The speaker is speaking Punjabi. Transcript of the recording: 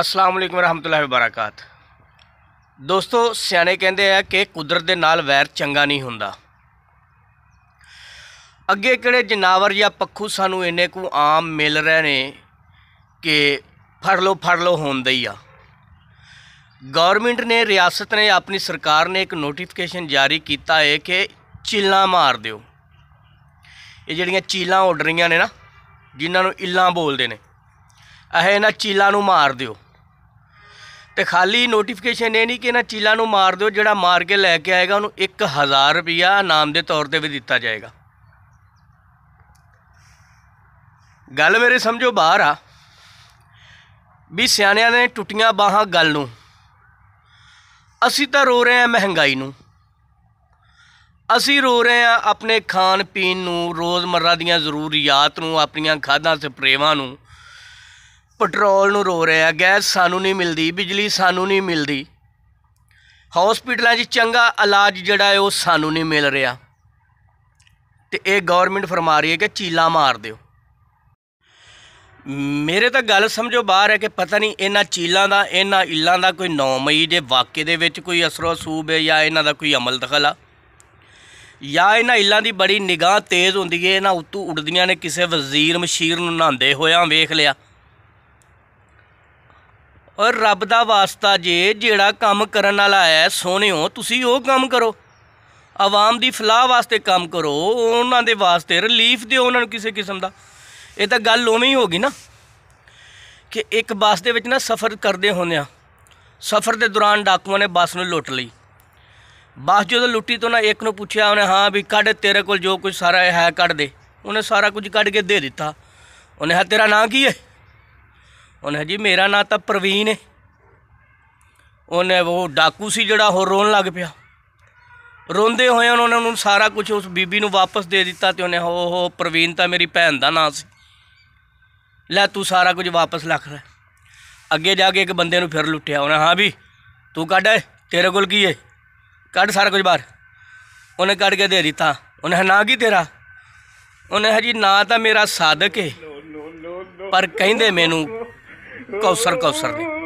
ਅਸਲਾਮ ਅਲੈਕੁਮ ਰਹਿਮਤੁਲਾਹ ਵਬਰਕਾਤ ਦੋਸਤੋ ਸਿਆਣੇ ਕਹਿੰਦੇ ਆ ਕਿ ਕੁਦਰਤ ਦੇ ਨਾਲ ਵੈਰ ਚੰਗਾ ਨਹੀਂ ਹੁੰਦਾ ਅੱਗੇ ਕਿਹੜੇ ਜਨਾਵਰ ਜਾਂ ਪੱਖੂ ਸਾਨੂੰ ਇੰਨੇ ਕੁ ਆਮ ਮਿਲ ਰਹੇ ਨੇ ਕਿ ਫੜ ਲੋ ਫੜ ਲੋ ਹੁੰਦਾ ਹੀ ਆ ਗਵਰਨਮੈਂਟ ਨੇ ਰਿਆਸਤ ਨੇ ਆਪਣੀ ਸਰਕਾਰ ਨੇ ਇੱਕ ਨੋਟੀਫਿਕੇਸ਼ਨ ਜਾਰੀ ਕੀਤਾ ਹੈ ਕਿ ਚੀਲਾ ਮਾਰ ਦਿਓ ਇਹ ਜਿਹੜੀਆਂ ਚੀਲਾ ਉੱਡ ਰਹੀਆਂ ਨੇ ਨਾ ਜਿਨ੍ਹਾਂ ਨੂੰ ਇੱਲਾਂ ਬੋਲਦੇ ਨੇ ਇਹ ਇਹਨਾਂ ਚੀਲਾ ਨੂੰ ਮਾਰ ਦਿਓ ਤੇ ਖਾਲੀ ਨੋਟੀਫਿਕੇਸ਼ਨ ਇਹ ਨਹੀਂ ਕਿ ਇਹਨਾਂ ਚੀਲਾ ਨੂੰ ਮਾਰ ਦਿਓ ਜਿਹੜਾ ਮਾਰ ਕੇ ਲੈ ਕੇ ਆਏਗਾ ਉਹਨੂੰ 1000 ਰੁਪਿਆ ਨਾਮ ਦੇ ਤੌਰ ਤੇ ਵੀ ਦਿੱਤਾ ਜਾਏਗਾ ਗੱਲ ਮੇਰੇ ਸਮਝੋ ਬਾਹਰ ਆ ਵੀ ਸਿਆਣਿਆਂ ਨੇ ਟੁੱਟੀਆਂ ਬਾਹਾਂ ਗੱਲ ਨੂੰ ਅਸੀਂ ਤਾਂ ਰੋ ਰਹੇ ਆ ਮਹਿੰਗਾਈ ਨੂੰ ਅਸੀਂ ਰੋ ਰਹੇ ਆ ਆਪਣੇ ਖਾਣ ਪੀਣ ਨੂੰ ਰੋਜ਼ਮਰਰਾ ਦੀਆਂ ਜ਼ਰੂਰੀਅਤਾਂ ਨੂੰ ਆਪਣੀਆਂ ਖਾਦਾਂ ਸਪਰੇਵਾਂ ਨੂੰ ਪੈਟਰੋਲ ਨੂੰ ਰੋ ਰਿਆ ਗੈਸ ਸਾਨੂੰ ਨਹੀਂ ਮਿਲਦੀ ਬਿਜਲੀ ਸਾਨੂੰ ਨਹੀਂ ਮਿਲਦੀ ਹਸਪੀਟਲਾਂ 'ਚ ਚੰਗਾ ਇਲਾਜ ਜਿਹੜਾ ਹੈ ਉਹ ਸਾਨੂੰ ਨਹੀਂ ਮਿਲ ਰਿਹਾ ਤੇ ਇਹ ਗਵਰਨਮੈਂਟ ਫਰਮਾ ਰਹੀ ਹੈ ਕਿ ਚੀਲਾ ਮਾਰ ਦਿਓ ਮੇਰੇ ਤਾਂ ਗੱਲ ਸਮਝੋ ਬਾਹਰ ਹੈ ਕਿ ਪਤਾ ਨਹੀਂ ਇਹਨਾਂ ਚੀਲਾਂ ਦਾ ਇਹਨਾਂ ਇਲਾਂ ਦਾ ਕੋਈ 9 ਮਈ ਦੇ ਵਾਕੇ ਦੇ ਵਿੱਚ ਕੋਈ ਅਸਰੋ ਸੂਬ ਹੈ ਜਾਂ ਇਹਨਾਂ ਦਾ ਕੋਈ ਅਮਲ ਦਖਲ ਆ ਜਾਂ ਇਹਨਾਂ ਇਲਾਂ ਦੀ ਬੜੀ ਨਿਗਾਹ ਤੇਜ਼ ਹੁੰਦੀ ਹੈ ਇਹਨਾਂ ਉੱਤੋਂ ਉੱਡਦੀਆਂ ਨੇ ਕਿਸੇ ਵਜ਼ੀਰ ਮਸ਼ੀਰ ਨੂੰ ਨਹਾਉਂਦੇ ਹੋਇਆ ਵੇਖ ਲਿਆ ਔਰ ਰੱਬ ਦਾ ਵਾਸਤਾ ਜੇ ਜਿਹੜਾ ਕੰਮ ਕਰਨ ਵਾਲਾ ਹੈ ਸੋਹਣਿਓ ਤੁਸੀਂ ਉਹ ਕੰਮ ਕਰੋ ਆਵਾਮ ਦੀ ਫਲਾਹ ਵਾਸਤੇ ਕੰਮ ਕਰੋ ਉਹਨਾਂ ਦੇ ਵਾਸਤੇ ਰਿਲੀਫ ਦਿਓ ਉਹਨਾਂ ਨੂੰ ਕਿਸੇ ਕਿਸਮ ਦਾ ਇਹ ਤਾਂ ਗੱਲ ਉਵੇਂ ਹੀ ਹੋ ਗਈ ਨਾ ਕਿ ਇੱਕ ਬੱਸ ਦੇ ਵਿੱਚ ਨਾ ਸਫ਼ਰ ਕਰਦੇ ਹੁੰਦੇ ਆ ਸਫ਼ਰ ਦੇ ਦੌਰਾਨ ਡਾਕੂਆਂ ਨੇ ਬੱਸ ਨੂੰ ਲੁੱਟ ਲਈ ਬੱਸ ਜਦੋਂ ਲੁੱਟੀ ਤੋਂ ਨਾ ਇੱਕ ਨੂੰ ਪੁੱਛਿਆ ਉਹਨੇ ਹਾਂ ਵੀ ਕੱਢ ਤੇਰੇ ਕੋਲ ਜੋ ਕੁਝ ਸਾਰਾ ਹੈ ਕੱਢ ਦੇ ਉਹਨੇ ਸਾਰਾ ਕੁਝ ਕੱਢ ਕੇ ਦੇ ਦਿੱਤਾ ਉਹਨੇ ਹਾਂ ਤੇਰਾ ਨਾਂ ਕੀ ਹੈ ਉਹਨੇ ਜੀ ਮੇਰਾ ਨਾਂ ਤਾਂ ਪ੍ਰਵੀਨ ਹੈ ਉਹਨੇ ਉਹ ਡਾਕੂ ਸੀ ਜਿਹੜਾ ਹੋਰ ਰੋਣ ਲੱਗ ਪਿਆ ਰੋਂਦੇ ਹੋਏ ਉਹਨਾਂ ਨੂੰ ਸਾਰਾ ਕੁਝ ਉਸ ਬੀਬੀ ਨੂੰ ਵਾਪਸ ਦੇ ਦਿੱਤਾ ਤੇ ਉਹਨੇ ਹੋ ਹੋ ਪ੍ਰਵੀਨ ਤਾਂ ਮੇਰੀ ਭੈਣ ਦਾ ਨਾਂ ਸੀ ਲੈ ਤੂੰ ਸਾਰਾ ਕੁਝ ਵਾਪਸ ਲੱਖ ਲੈ ਅੱਗੇ ਜਾ ਕੇ ਇੱਕ ਬੰਦੇ ਨੂੰ ਫਿਰ ਲੁੱਟਿਆ ਉਹਨੇ ਹਾਂ ਵੀ ਤੂੰ ਕੱਢ ਤੇਰੇ ਕੋਲ ਕੀ ਏ ਕੱਢ ਸਾਰਾ ਕੁਝ ਬਾਹਰ ਉਹਨੇ ਕੱਢ ਕੇ ਦੇ ਦਿੱਤਾ ਉਹਨੇ ਨਾ ਕੀ ਤੇਰਾ ਉਹਨੇ ਹਜੀ ਨਾਂ ਤਾਂ ਮੇਰਾ ਸਾਦਕ ਹੈ ਪਰ ਕਹਿੰਦੇ ਮੈਨੂੰ ਕੌਸਰ ਕੌਸਰ ਨੇ